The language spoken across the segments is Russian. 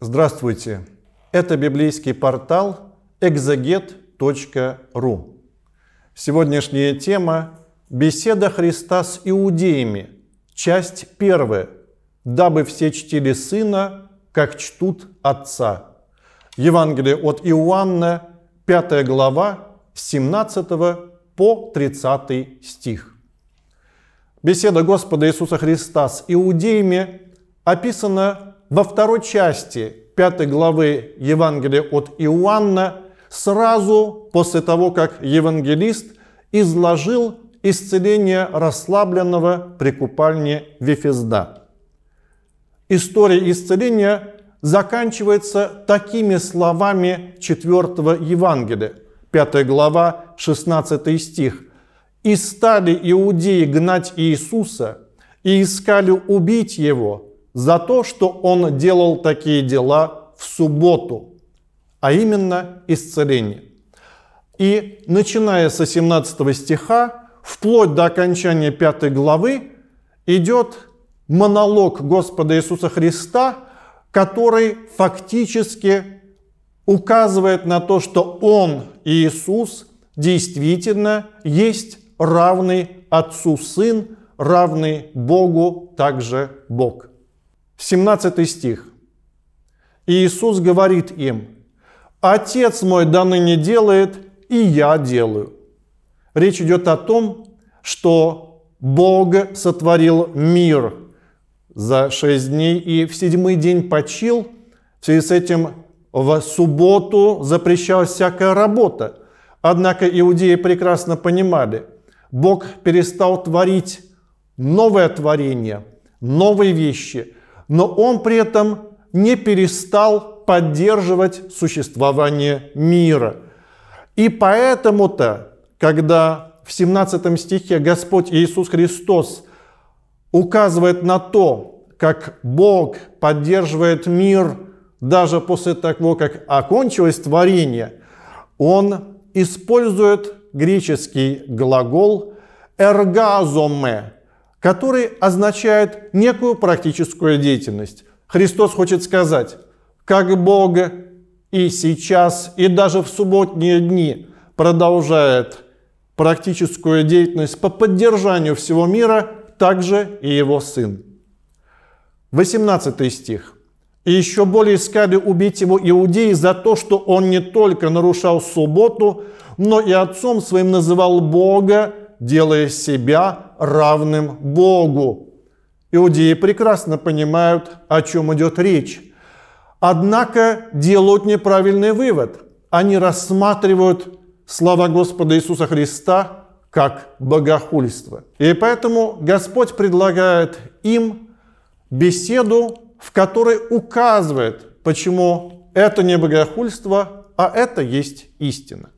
Здравствуйте! Это библейский портал exeget.ru. Сегодняшняя тема – «Беседа Христа с иудеями», часть первая, «Дабы все чтили Сына, как чтут Отца». Евангелие от Иоанна, 5 глава, 17 по 30 стих. Беседа Господа Иисуса Христа с иудеями описана во второй части пятой главы Евангелия от Иоанна, сразу после того, как евангелист изложил исцеление расслабленного при купальне Вифезда. История исцеления заканчивается такими словами 4 Евангелия, 5 глава, 16 стих. «И стали иудеи гнать Иисуса, и искали убить Его, за то, что он делал такие дела в субботу, а именно исцеление. И начиная со 17 стиха, вплоть до окончания 5 главы, идет монолог Господа Иисуса Христа, который фактически указывает на то, что Он, Иисус, действительно есть равный Отцу Сын, равный Богу также Бог. 17 стих. И Иисус говорит им, «Отец мой даны не делает, и я делаю». Речь идет о том, что Бог сотворил мир за шесть дней и в седьмой день почил. В связи с этим в субботу запрещалась всякая работа. Однако иудеи прекрасно понимали, Бог перестал творить новое творение, новые вещи – но он при этом не перестал поддерживать существование мира. И поэтому-то, когда в 17 стихе Господь Иисус Христос указывает на то, как Бог поддерживает мир даже после того, как окончилось творение, он использует греческий глагол «эргазоме», который означает некую практическую деятельность. Христос хочет сказать, как Бог и сейчас, и даже в субботние дни продолжает практическую деятельность по поддержанию всего мира, также и его сын. 18 стих. «И еще более искали убить его иудеи за то, что он не только нарушал субботу, но и отцом своим называл Бога, делая себя равным Богу. Иудеи прекрасно понимают, о чем идет речь. Однако делают неправильный вывод. Они рассматривают слова Господа Иисуса Христа как богохульство. И поэтому Господь предлагает им беседу, в которой указывает, почему это не богохульство, а это есть истина.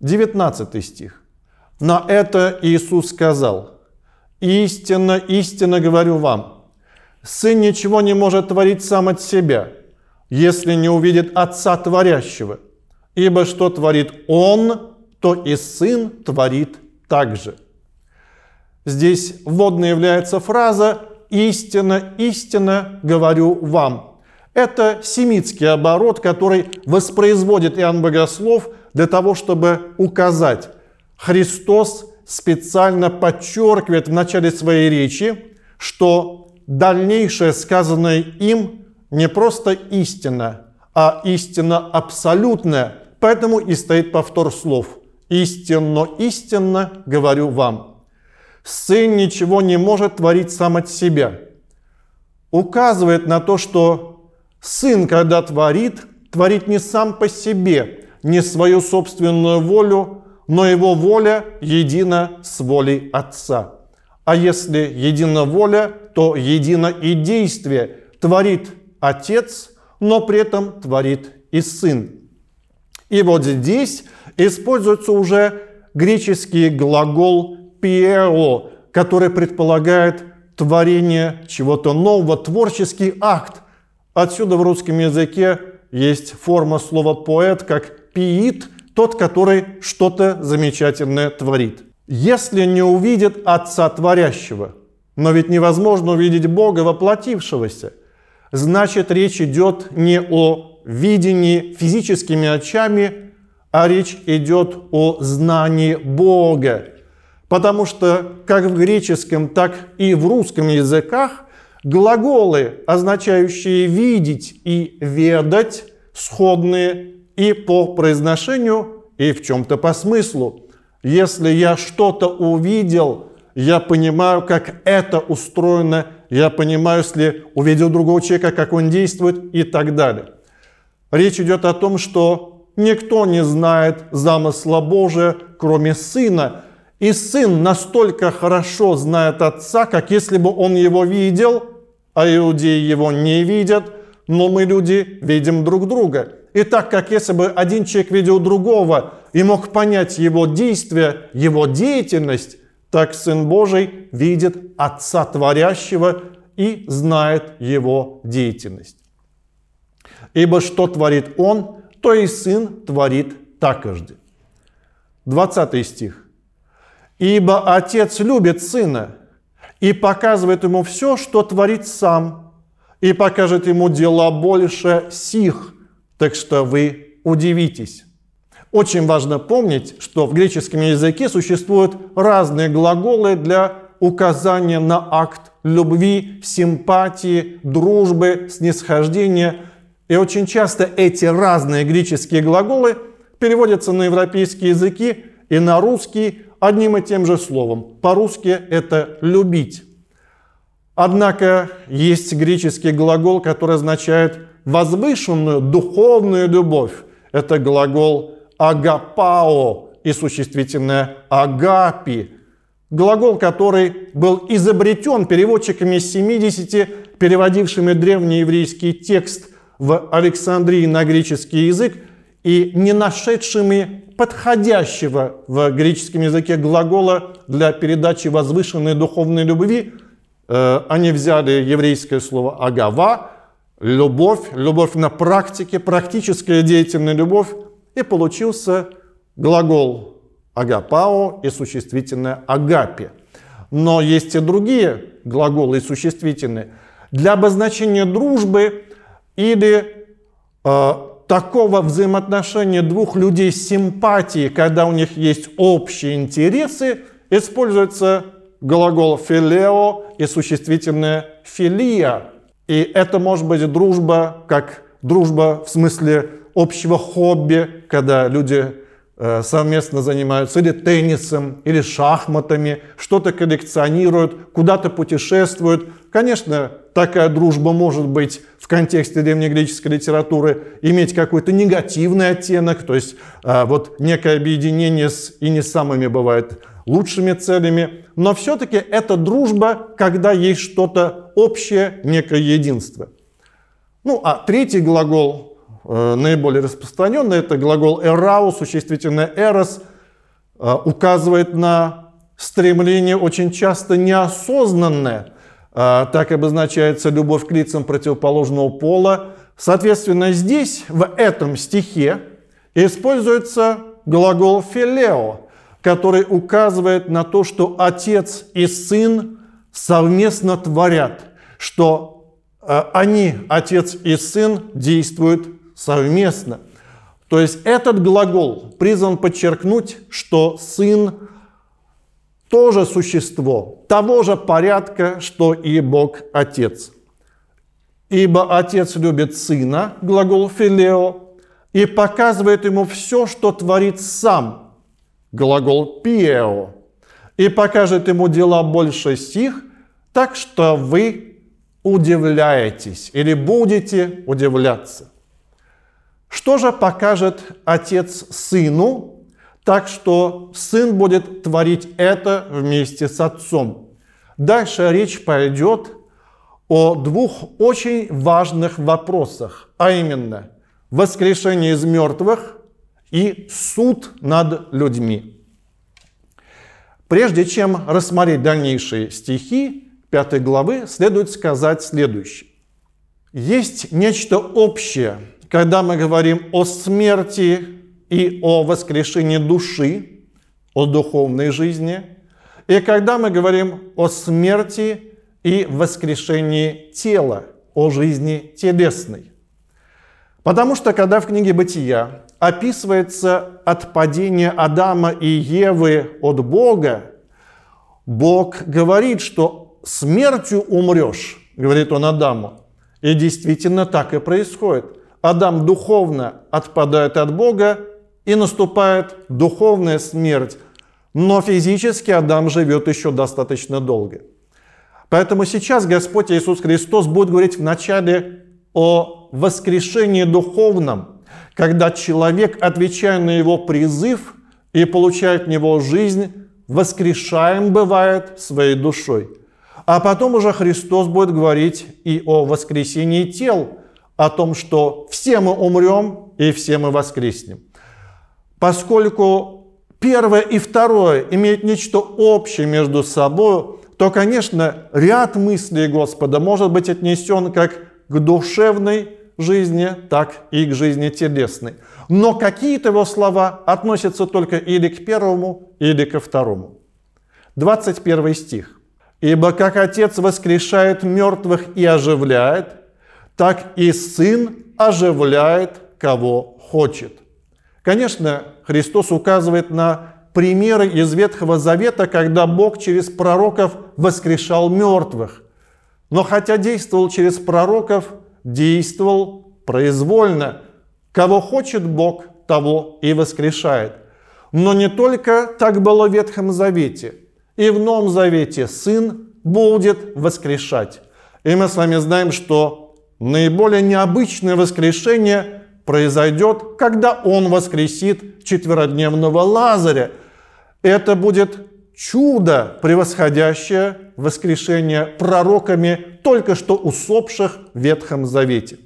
19 стих. На это Иисус сказал, «Истинно, истинно говорю вам, Сын ничего не может творить сам от себя, если не увидит Отца Творящего, ибо что творит Он, то и Сын творит также». Здесь вводной является фраза «Истинно, истинно говорю вам». Это семитский оборот, который воспроизводит Иоанн Богослов для того, чтобы указать, Христос специально подчеркивает в начале своей речи, что дальнейшее сказанное им не просто истина, а истина абсолютная. Поэтому и стоит повтор слов. «Истинно, истинно говорю вам». Сын ничего не может творить сам от себя. Указывает на то, что сын, когда творит, творит не сам по себе, не свою собственную волю, но его воля едина с волей Отца. А если едина воля, то едино и действие. Творит Отец, но при этом творит и Сын. И вот здесь используется уже греческий глагол «пиэо», который предполагает творение чего-то нового, творческий акт. Отсюда в русском языке есть форма слова «поэт» как «пиит», тот, который что-то замечательное творит. Если не увидит Отца Творящего, но ведь невозможно увидеть Бога, воплотившегося, значит речь идет не о видении физическими очами, а речь идет о знании Бога. Потому что как в греческом, так и в русском языках глаголы, означающие «видеть» и «ведать», сходные и по произношению, и в чем-то по смыслу. Если я что-то увидел, я понимаю, как это устроено, я понимаю, если увидел другого человека, как он действует и так далее. Речь идет о том, что никто не знает замысла Божия, кроме Сына. И Сын настолько хорошо знает Отца, как если бы Он его видел, а иудеи его не видят, но мы люди видим друг друга. И так как если бы один человек видел другого и мог понять его действия, его деятельность, так Сын Божий видит Отца Творящего и знает его деятельность. Ибо что творит Он, то и Сын творит такожды. 20 стих. «Ибо Отец любит Сына и показывает Ему все, что творит Сам, и покажет Ему дела больше сих, так что вы удивитесь. Очень важно помнить, что в греческом языке существуют разные глаголы для указания на акт любви, симпатии, дружбы, снисхождения. И очень часто эти разные греческие глаголы переводятся на европейские языки и на русский одним и тем же словом. По-русски это «любить». Однако есть греческий глагол, который означает возвышенную духовную любовь. Это глагол агапао и существительное агапи. Глагол, который был изобретен переводчиками 70, переводившими древний древнееврейский текст в Александрии на греческий язык и не нашедшими подходящего в греческом языке глагола для передачи возвышенной духовной любви, э, они взяли еврейское слово «агава», любовь, любовь на практике, практическая деятельная любовь, и получился глагол агапао и существительное агапе. Но есть и другие глаголы и существительные для обозначения дружбы или э, такого взаимоотношения двух людей с симпатией, когда у них есть общие интересы, используется глагол филео и существительное филия, и это может быть дружба, как дружба в смысле общего хобби, когда люди э, совместно занимаются, или теннисом, или шахматами, что-то коллекционируют, куда-то путешествуют. Конечно, такая дружба может быть в контексте древнегреческой литературы иметь какой-то негативный оттенок, то есть а, вот некое объединение с и не самыми бывает лучшими целями, но все-таки это дружба, когда есть что-то общее, некое единство. Ну а третий глагол, э, наиболее распространенный, это глагол «эрао», существительное «эрос», э, указывает на стремление очень часто неосознанное, э, так обозначается любовь к лицам противоположного пола. Соответственно, здесь, в этом стихе, используется глагол «филео», который указывает на то, что отец и сын совместно творят, что э, они, отец и сын, действуют совместно. То есть этот глагол призван подчеркнуть, что сын тоже существо, того же порядка, что и Бог Отец. Ибо Отец любит Сына, глагол «филео», и показывает ему все, что творит Сам – глагол «пиео», и покажет ему дела больше стих, так что вы удивляетесь или будете удивляться. Что же покажет отец сыну, так что сын будет творить это вместе с отцом? Дальше речь пойдет о двух очень важных вопросах, а именно воскрешение из мертвых и суд над людьми. Прежде чем рассмотреть дальнейшие стихи пятой главы, следует сказать следующее. Есть нечто общее, когда мы говорим о смерти и о воскрешении души, о духовной жизни, и когда мы говорим о смерти и воскрешении тела, о жизни телесной. Потому что когда в книге «Бытия» описывается отпадение Адама и Евы от Бога, Бог говорит, что смертью умрешь, говорит он Адаму. И действительно так и происходит. Адам духовно отпадает от Бога, и наступает духовная смерть, но физически Адам живет еще достаточно долго. Поэтому сейчас Господь Иисус Христос будет говорить в начале о воскрешении духовном, когда человек, отвечая на его призыв и получает в него жизнь, воскрешаем бывает своей душой. А потом уже Христос будет говорить и о воскресении тел, о том, что все мы умрем и все мы воскреснем. Поскольку первое и второе имеют нечто общее между собой, то, конечно, ряд мыслей Господа может быть отнесен как к душевной жизни, так и к жизни телесной. Но какие-то его слова относятся только или к первому, или ко второму. 21 стих. «Ибо как Отец воскрешает мертвых и оживляет, так и Сын оживляет, кого хочет». Конечно, Христос указывает на примеры из Ветхого Завета, когда Бог через пророков воскрешал мертвых. Но хотя действовал через пророков, действовал произвольно. Кого хочет Бог, того и воскрешает. Но не только так было в Ветхом Завете. И в Новом Завете Сын будет воскрешать. И мы с вами знаем, что наиболее необычное воскрешение произойдет, когда Он воскресит четверодневного Лазаря. Это будет чудо, превосходящее воскрешение пророками только что усопших в Ветхом Завете.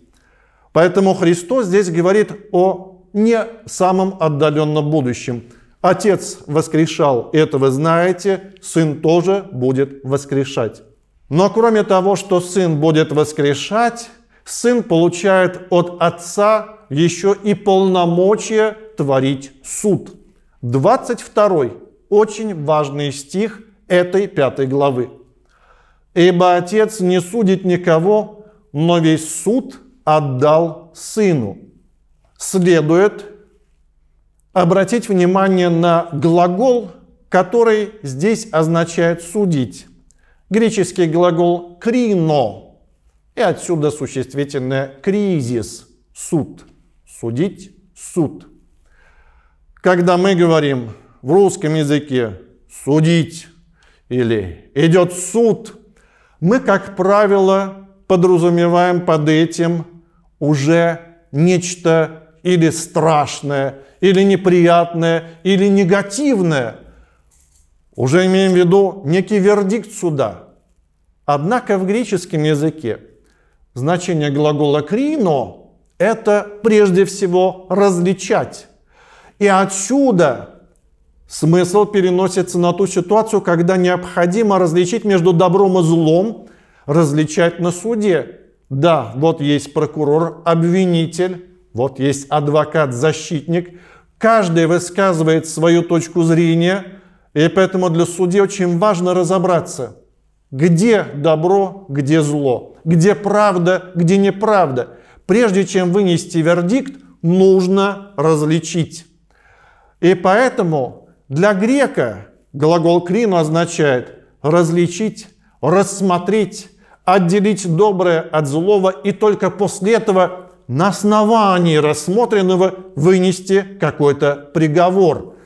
Поэтому Христос здесь говорит о не самом отдаленном будущем. Отец воскрешал, это вы знаете, Сын тоже будет воскрешать. Но кроме того, что Сын будет воскрешать, Сын получает от Отца еще и полномочия творить суд. 22 очень важный стих этой пятой главы. «Ибо Отец не судит никого, но весь суд отдал Сыну». Следует обратить внимание на глагол, который здесь означает «судить». Греческий глагол «крино» и отсюда существительное «кризис» – «суд», «судить», «суд». Когда мы говорим в русском языке судить или идет суд, мы, как правило, подразумеваем под этим уже нечто или страшное, или неприятное, или негативное. Уже имеем в виду некий вердикт суда. Однако в греческом языке значение глагола «крино» – это прежде всего «различать». И отсюда Смысл переносится на ту ситуацию, когда необходимо различить между добром и злом, различать на суде. Да, вот есть прокурор, обвинитель, вот есть адвокат, защитник. Каждый высказывает свою точку зрения, и поэтому для судей очень важно разобраться, где добро, где зло, где правда, где неправда. Прежде чем вынести вердикт, нужно различить. И поэтому для грека глагол «крину» означает «различить», «рассмотреть», «отделить доброе от злого» и только после этого на основании рассмотренного вынести какой-то приговор.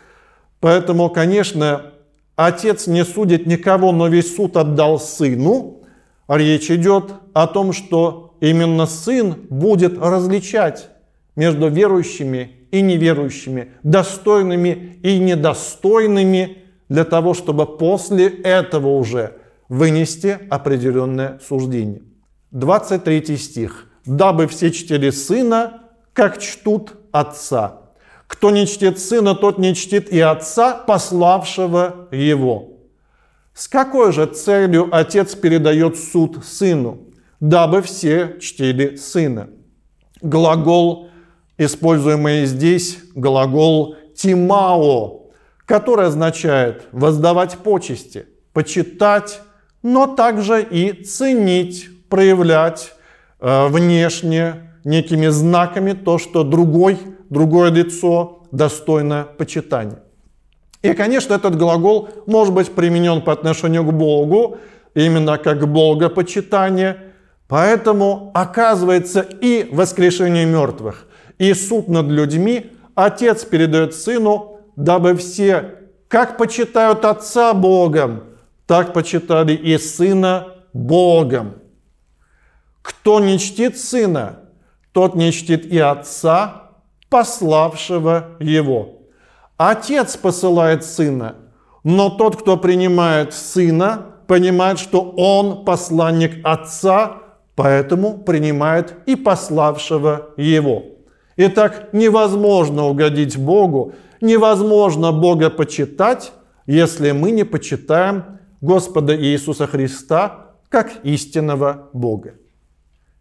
Поэтому, конечно, отец не судит никого, но весь суд отдал сыну. Речь идет о том, что именно сын будет различать между верующими и неверующими, достойными и недостойными, для того, чтобы после этого уже вынести определенное суждение. 23 стих. «Дабы все чтили Сына, как чтут Отца. Кто не чтит Сына, тот не чтит и Отца, пославшего Его». С какой же целью Отец передает суд Сыну? «Дабы все чтили Сына». Глагол используемый здесь глагол «тимао», который означает «воздавать почести», «почитать», но также и «ценить», «проявлять», э, внешне некими знаками то, что другой, другое лицо достойно почитания. И, конечно, этот глагол может быть применен по отношению к Богу, именно как богопочитание. Поэтому оказывается и воскрешение мертвых – и суд над людьми отец передает сыну, дабы все, как почитают отца Богом, так почитали и сына Богом. Кто не чтит сына, тот не чтит и отца, пославшего его. Отец посылает сына, но тот, кто принимает сына, понимает, что он посланник отца, поэтому принимает и пославшего его. И так невозможно угодить Богу, невозможно Бога почитать, если мы не почитаем Господа Иисуса Христа как истинного Бога.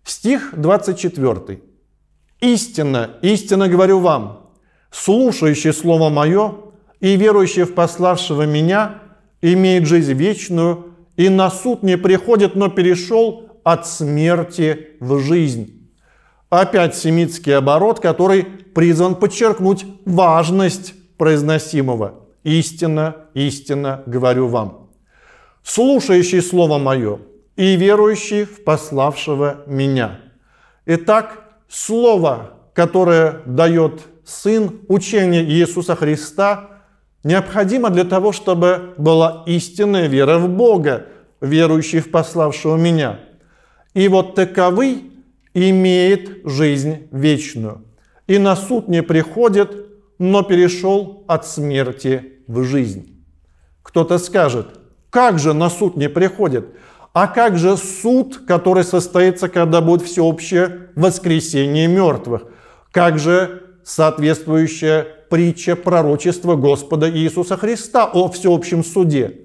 Стих 24. «Истина, истинно говорю вам, слушающий Слово Мое и верующий в пославшего Меня имеет жизнь вечную, и на суд не приходит, но перешел от смерти в жизнь». Опять семитский оборот, который призван подчеркнуть важность произносимого. Истина, истина, говорю вам. Слушающий слово мое и верующий в пославшего меня. Итак, слово, которое дает Сын, учение Иисуса Христа, необходимо для того, чтобы была истинная вера в Бога, верующий в пославшего меня. И вот таковы имеет жизнь вечную, и на суд не приходит, но перешел от смерти в жизнь. Кто-то скажет, как же на суд не приходит? А как же суд, который состоится, когда будет всеобщее воскресение мертвых? Как же соответствующая притча пророчества Господа Иисуса Христа о всеобщем суде?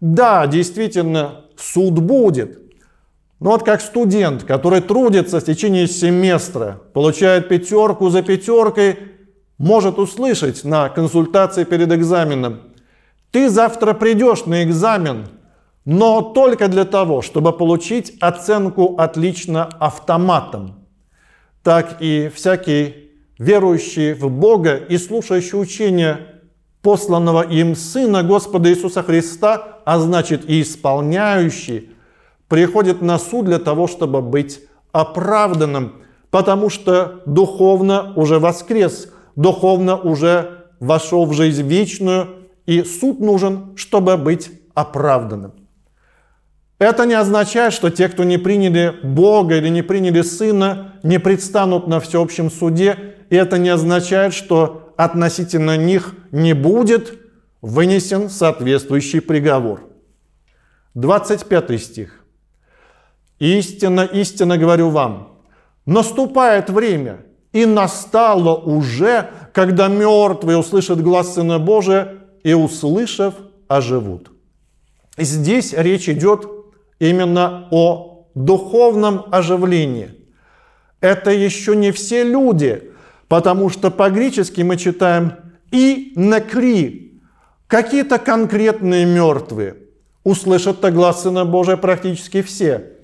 Да, действительно, суд будет, ну вот как студент, который трудится в течение семестра, получает пятерку за пятеркой, может услышать на консультации перед экзаменом, ты завтра придешь на экзамен, но только для того, чтобы получить оценку «отлично» автоматом. Так и всякий верующий в Бога и слушающий учение посланного им Сына Господа Иисуса Христа, а значит и исполняющий – приходит на суд для того, чтобы быть оправданным, потому что духовно уже воскрес, духовно уже вошел в жизнь вечную, и суд нужен, чтобы быть оправданным. Это не означает, что те, кто не приняли Бога или не приняли Сына, не предстанут на всеобщем суде, и это не означает, что относительно них не будет вынесен соответствующий приговор. 25 стих. Истинно, истинно говорю вам, наступает время, и настало уже, когда мертвые услышат глаз Сына Божия и, услышав, оживут. Здесь речь идет именно о духовном оживлении. Это еще не все люди, потому что по-гречески мы читаем «и накри» – какие-то конкретные мертвые. Услышат-то глаз Сына Божия практически все –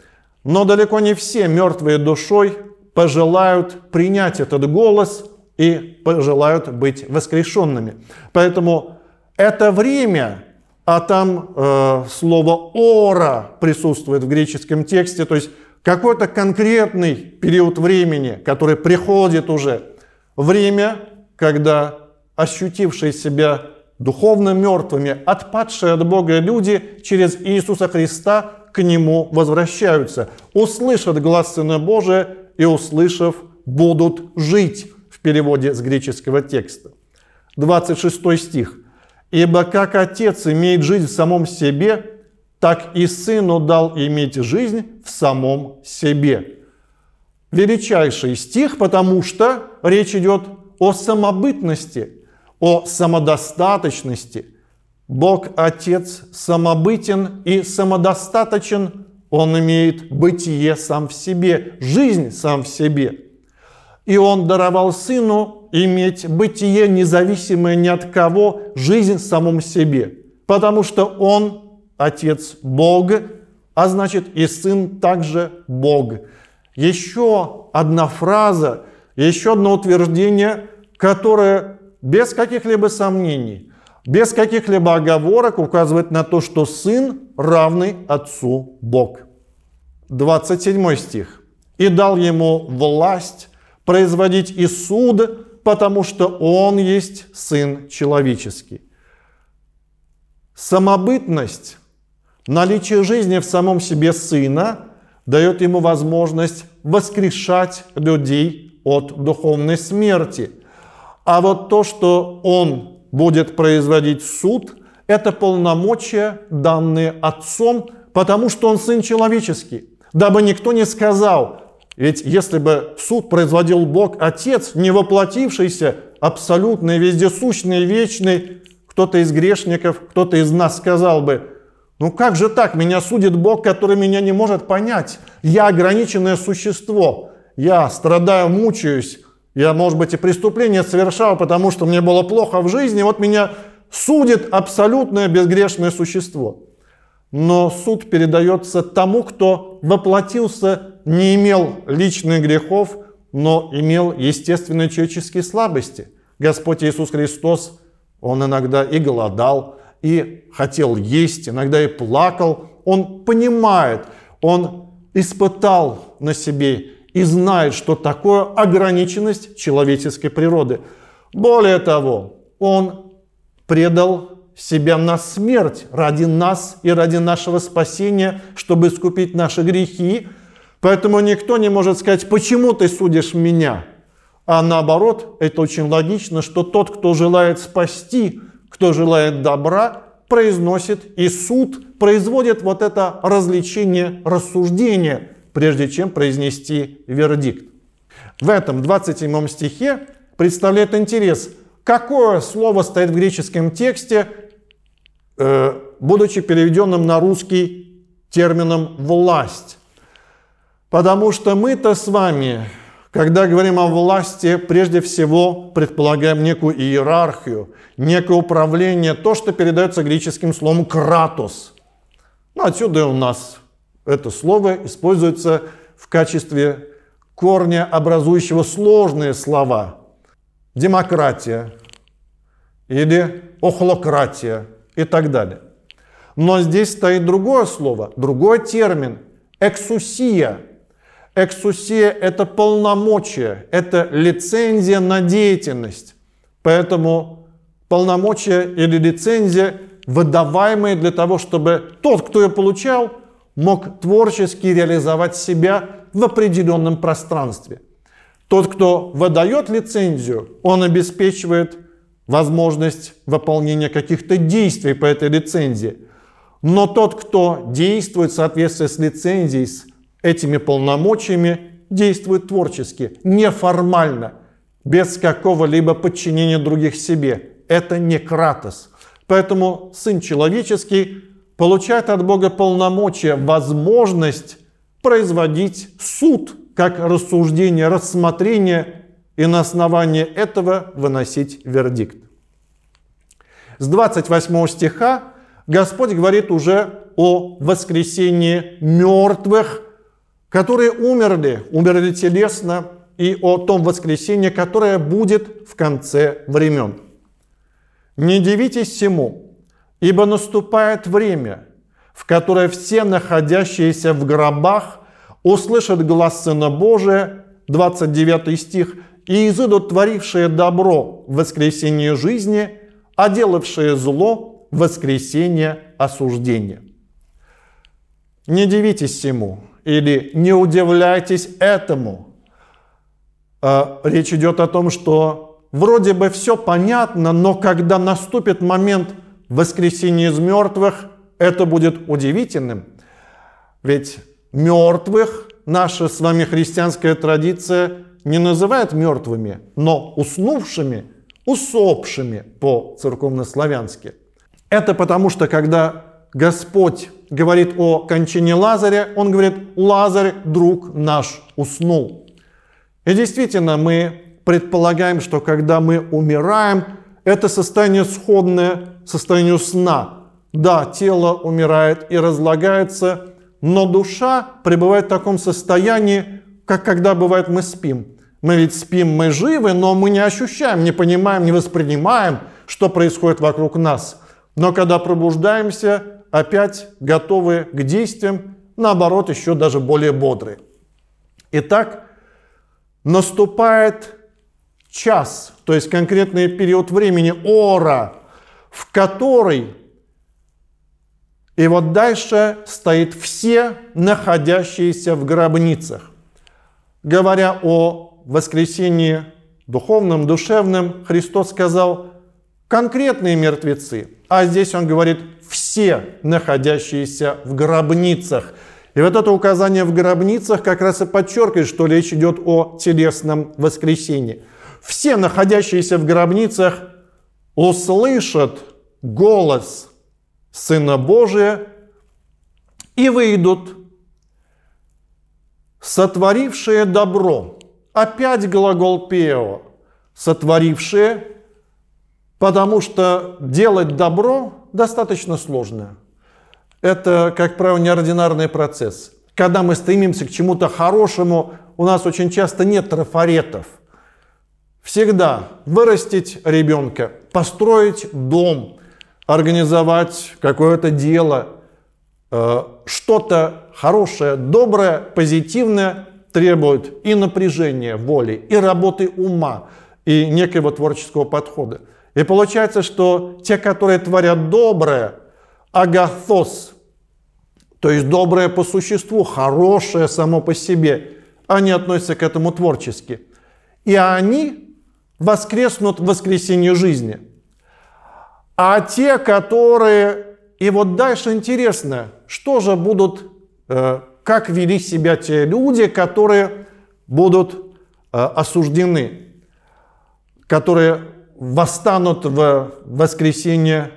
но далеко не все мертвые душой пожелают принять этот голос и пожелают быть воскрешенными. Поэтому это время, а там э, слово «ора» присутствует в греческом тексте, то есть какой-то конкретный период времени, который приходит уже, время, когда ощутившие себя духовно мертвыми, отпадшие от Бога люди через Иисуса Христа к Нему возвращаются. Услышат глаз Сына Божия и, услышав, будут жить в переводе с греческого текста. 26 стих. «Ибо как Отец имеет жизнь в самом себе, так и Сыну дал иметь жизнь в самом себе». Величайший стих, потому что речь идет о самобытности, о самодостаточности – Бог Отец самобытен и самодостаточен, Он имеет бытие сам в себе, жизнь сам в себе. И Он даровал Сыну иметь бытие, независимое ни от кого, жизнь в самом себе, потому что Он Отец Бог, а значит и Сын также Бог. Еще одна фраза, еще одно утверждение, которое без каких-либо сомнений – без каких-либо оговорок указывает на то, что сын равный отцу Бог. 27 стих. «И дал ему власть производить и суд, потому что он есть сын человеческий». Самобытность, наличие жизни в самом себе сына дает ему возможность воскрешать людей от духовной смерти. А вот то, что он будет производить суд, это полномочия, данные Отцом, потому что Он Сын Человеческий, дабы никто не сказал, ведь если бы суд производил Бог Отец, не воплотившийся, абсолютный, вездесущный, вечный, кто-то из грешников, кто-то из нас сказал бы, ну как же так, меня судит Бог, который меня не может понять, я ограниченное существо, я страдаю, мучаюсь, я, может быть, и преступление совершал, потому что мне было плохо в жизни, вот меня судит абсолютное безгрешное существо. Но суд передается тому, кто воплотился, не имел личных грехов, но имел естественные человеческие слабости. Господь Иисус Христос, Он иногда и голодал, и хотел есть, иногда и плакал. Он понимает, Он испытал на себе и знает, что такое ограниченность человеческой природы. Более того, он предал себя на смерть ради нас и ради нашего спасения, чтобы искупить наши грехи. Поэтому никто не может сказать, почему ты судишь меня. А наоборот, это очень логично, что тот, кто желает спасти, кто желает добра, произносит и суд производит вот это развлечение, рассуждение – прежде чем произнести вердикт. В этом 27 стихе представляет интерес, какое слово стоит в греческом тексте, э, будучи переведенным на русский термином «власть». Потому что мы-то с вами, когда говорим о власти, прежде всего предполагаем некую иерархию, некое управление, то, что передается греческим словом «кратос». Ну, отсюда и у нас это слово используется в качестве корня, образующего сложные слова. Демократия или охлократия и так далее. Но здесь стоит другое слово, другой термин – эксусия. Эксусия – это полномочия, это лицензия на деятельность. Поэтому полномочия или лицензия выдаваемые для того, чтобы тот, кто ее получал, мог творчески реализовать себя в определенном пространстве. Тот, кто выдает лицензию, он обеспечивает возможность выполнения каких-то действий по этой лицензии. Но тот, кто действует в соответствии с лицензией, с этими полномочиями, действует творчески, неформально, без какого-либо подчинения других себе. Это не Кратос. Поэтому Сын Человеческий получает от Бога полномочия, возможность производить суд, как рассуждение, рассмотрение и на основании этого выносить вердикт. С 28 стиха Господь говорит уже о воскресении мертвых, которые умерли, умерли телесно, и о том воскресении, которое будет в конце времен. Не дивитесь всему, Ибо наступает время, в которое все находящиеся в гробах услышат глаз Сына Божия, 29 стих, и изыдут творившие добро в воскресение жизни, а делавшие зло в воскресение осуждения. Не дивитесь ему или не удивляйтесь этому. А, речь идет о том, что вроде бы все понятно, но когда наступит момент – воскресение из мертвых, это будет удивительным. Ведь мертвых наша с вами христианская традиция не называет мертвыми, но уснувшими, усопшими по церковнославянски. Это потому, что когда Господь говорит о кончине Лазаря, он говорит «Лазарь, друг наш, уснул». И действительно, мы предполагаем, что когда мы умираем, это состояние сходное состоянию сна. Да, тело умирает и разлагается, но душа пребывает в таком состоянии, как когда бывает мы спим. Мы ведь спим, мы живы, но мы не ощущаем, не понимаем, не воспринимаем, что происходит вокруг нас. Но когда пробуждаемся, опять готовы к действиям, наоборот, еще даже более бодры. Итак, наступает час, то есть конкретный период времени, ора, в которой и вот дальше стоит все находящиеся в гробницах. Говоря о воскресении духовном, душевном, Христос сказал конкретные мертвецы, а здесь он говорит все находящиеся в гробницах. И вот это указание в гробницах как раз и подчеркивает, что речь идет о телесном воскресении. Все находящиеся в гробницах услышат голос Сына Божия и выйдут, сотворившие добро. Опять глагол пео, сотворившие, потому что делать добро достаточно сложно. Это, как правило, неординарный процесс. Когда мы стремимся к чему-то хорошему, у нас очень часто нет трафаретов – всегда вырастить ребенка, построить дом, организовать какое-то дело, э, что-то хорошее, доброе, позитивное требует и напряжения воли, и работы ума, и некого творческого подхода. И получается, что те, которые творят доброе, агатос, то есть доброе по существу, хорошее само по себе, они относятся к этому творчески. И они воскреснут в воскресенье жизни. А те, которые... И вот дальше интересно, что же будут, э, как вели себя те люди, которые будут э, осуждены, которые восстанут в воскресенье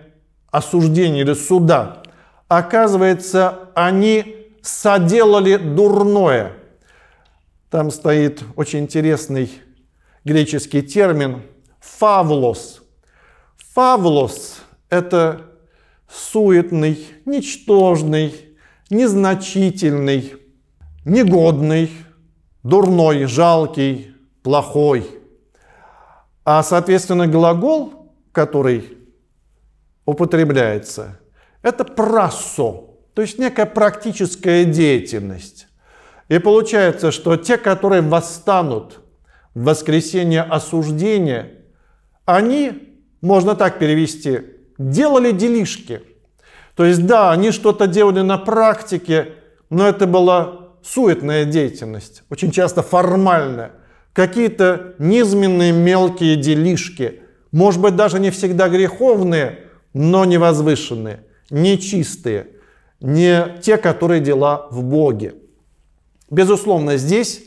осуждения или суда. Оказывается, они соделали дурное. Там стоит очень интересный греческий термин «фавлос». «Фавлос» — это суетный, ничтожный, незначительный, негодный, дурной, жалкий, плохой. А, соответственно, глагол, который употребляется, это «прасо», то есть некая практическая деятельность. И получается, что те, которые восстанут воскресение осуждения, они, можно так перевести, делали делишки. То есть да, они что-то делали на практике, но это была суетная деятельность, очень часто формальная. Какие-то низменные мелкие делишки, может быть даже не всегда греховные, но не возвышенные, нечистые, не те, которые дела в Боге. Безусловно, здесь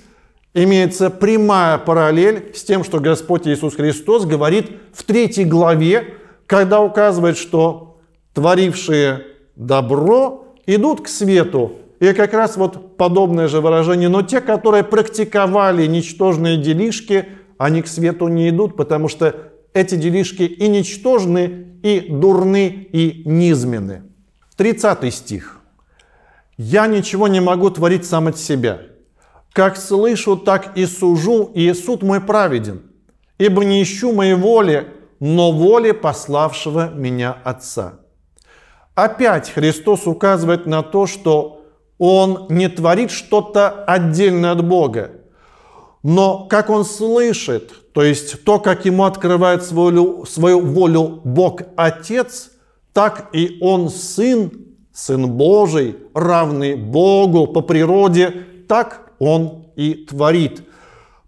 имеется прямая параллель с тем, что Господь Иисус Христос говорит в третьей главе, когда указывает, что творившие добро идут к свету. И как раз вот подобное же выражение, но те, которые практиковали ничтожные делишки, они к свету не идут, потому что эти делишки и ничтожны, и дурны, и низмены. 30 стих. «Я ничего не могу творить сам от себя, как слышу, так и сужу, и суд мой праведен, ибо не ищу моей воли, но воли пославшего меня Отца. Опять Христос указывает на то, что Он не творит что-то отдельное от Бога, но как Он слышит, то есть то, как Ему открывает свою, свою волю Бог Отец, так и Он Сын, Сын Божий, равный Богу по природе, так он и творит.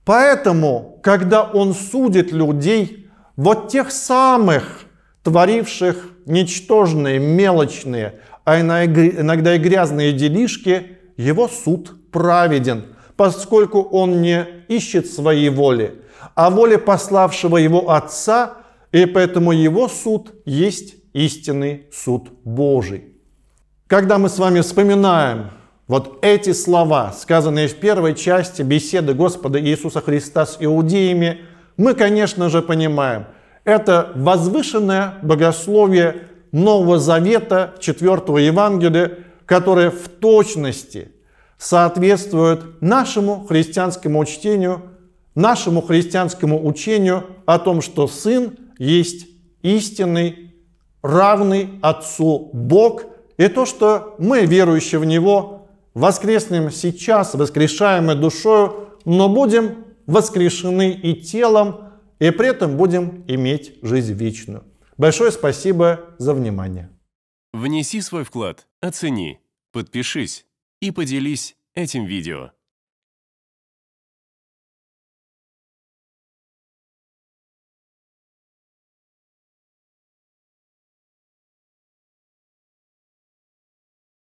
Поэтому, когда он судит людей, вот тех самых, творивших ничтожные, мелочные, а иногда и грязные делишки, его суд праведен, поскольку он не ищет своей воли, а воли пославшего его Отца, и поэтому его суд есть истинный суд Божий. Когда мы с вами вспоминаем вот эти слова, сказанные в первой части беседы Господа Иисуса Христа с иудеями, мы, конечно же, понимаем. Это возвышенное богословие Нового Завета, Четвертого Евангелия, которое в точности соответствует нашему христианскому чтению, нашему христианскому учению о том, что Сын есть истинный, равный Отцу Бог, и то, что мы, верующие в Него, воскреснем сейчас, воскрешаемой душою, но будем воскрешены и телом, и при этом будем иметь жизнь вечную. Большое спасибо за внимание. Внеси свой вклад, оцени, подпишись и поделись этим видео.